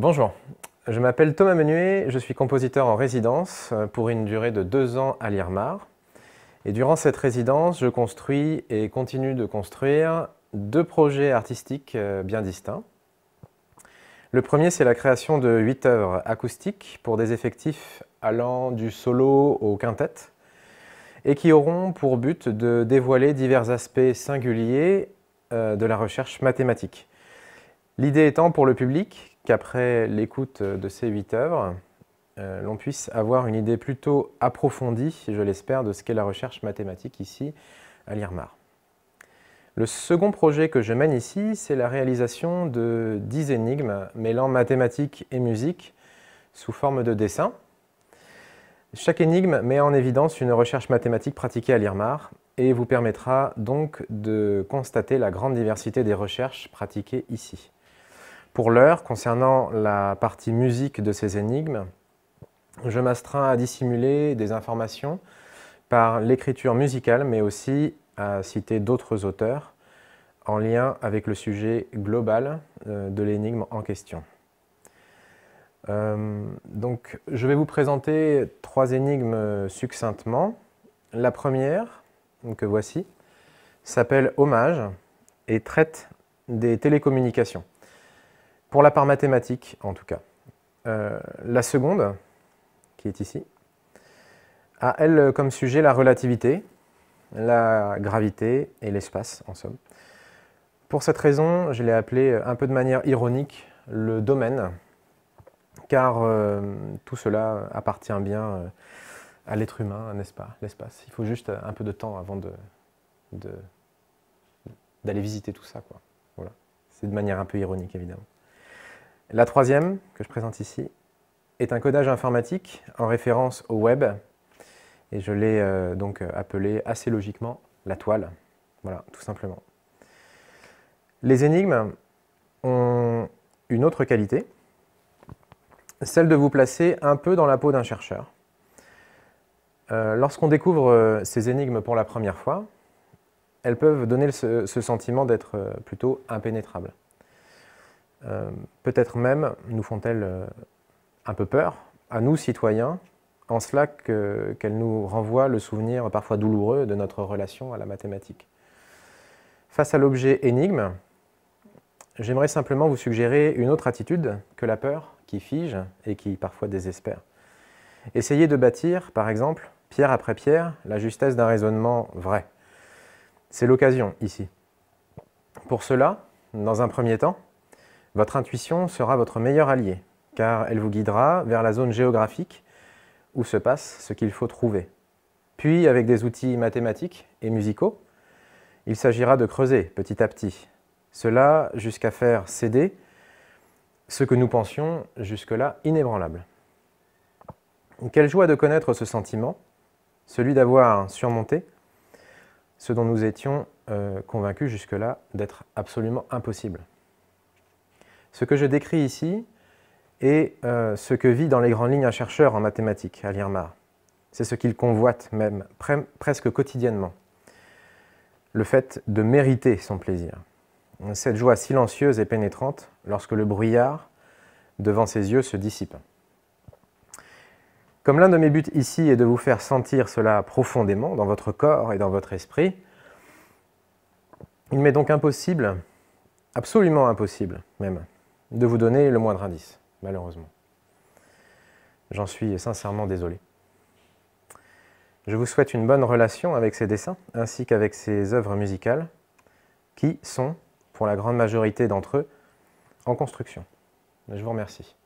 Bonjour, je m'appelle Thomas Menuet, je suis compositeur en résidence euh, pour une durée de deux ans à l'IRMAR. Et durant cette résidence, je construis et continue de construire deux projets artistiques euh, bien distincts. Le premier, c'est la création de huit œuvres acoustiques pour des effectifs allant du solo au quintet et qui auront pour but de dévoiler divers aspects singuliers euh, de la recherche mathématique. L'idée étant pour le public qu'après l'écoute de ces huit œuvres, euh, l'on puisse avoir une idée plutôt approfondie, je l'espère, de ce qu'est la recherche mathématique ici à l'IRMAR. Le second projet que je mène ici, c'est la réalisation de dix énigmes mêlant mathématiques et musique sous forme de dessins. Chaque énigme met en évidence une recherche mathématique pratiquée à l'IRMAR et vous permettra donc de constater la grande diversité des recherches pratiquées ici. Pour l'heure, concernant la partie musique de ces énigmes, je m'astreins à dissimuler des informations par l'écriture musicale, mais aussi à citer d'autres auteurs en lien avec le sujet global euh, de l'énigme en question. Euh, donc, je vais vous présenter trois énigmes succinctement. La première, que voici, s'appelle Hommage et traite des télécommunications. Pour la part mathématique, en tout cas. Euh, la seconde, qui est ici, a elle comme sujet la relativité, la gravité et l'espace, en somme. Pour cette raison, je l'ai appelé euh, un peu de manière ironique le domaine, car euh, tout cela appartient bien à l'être humain, n'est-ce pas, l'espace. Il faut juste un peu de temps avant d'aller d'aller visiter tout ça. Quoi. Voilà. C'est de manière un peu ironique, évidemment. La troisième, que je présente ici, est un codage informatique en référence au web, et je l'ai euh, donc euh, appelé assez logiquement la toile. Voilà, tout simplement. Les énigmes ont une autre qualité, celle de vous placer un peu dans la peau d'un chercheur. Euh, lorsqu'on découvre ces énigmes pour la première fois, elles peuvent donner ce sentiment d'être plutôt impénétrables. Euh, peut-être même nous font-elles euh, un peu peur, à nous citoyens, en cela qu'elles nous renvoient le souvenir parfois douloureux de notre relation à la mathématique. Face à l'objet énigme, j'aimerais simplement vous suggérer une autre attitude que la peur, qui fige et qui parfois désespère. Essayez de bâtir, par exemple, pierre après pierre, la justesse d'un raisonnement vrai. C'est l'occasion ici. Pour cela, dans un premier temps, votre intuition sera votre meilleur allié, car elle vous guidera vers la zone géographique où se passe ce qu'il faut trouver. Puis, avec des outils mathématiques et musicaux, il s'agira de creuser petit à petit, cela jusqu'à faire céder ce que nous pensions jusque-là inébranlable. Quelle joie de connaître ce sentiment, celui d'avoir surmonté ce dont nous étions euh, convaincus jusque-là d'être absolument impossible. Ce que je décris ici est euh, ce que vit dans les grandes lignes un chercheur en mathématiques, à l'IRMA. C'est ce qu'il convoite même presque quotidiennement. Le fait de mériter son plaisir. Cette joie silencieuse et pénétrante lorsque le brouillard devant ses yeux se dissipe. Comme l'un de mes buts ici est de vous faire sentir cela profondément dans votre corps et dans votre esprit, il m'est donc impossible, absolument impossible même, de vous donner le moindre indice, malheureusement. J'en suis sincèrement désolé. Je vous souhaite une bonne relation avec ces dessins ainsi qu'avec ses œuvres musicales, qui sont, pour la grande majorité d'entre eux, en construction. Je vous remercie.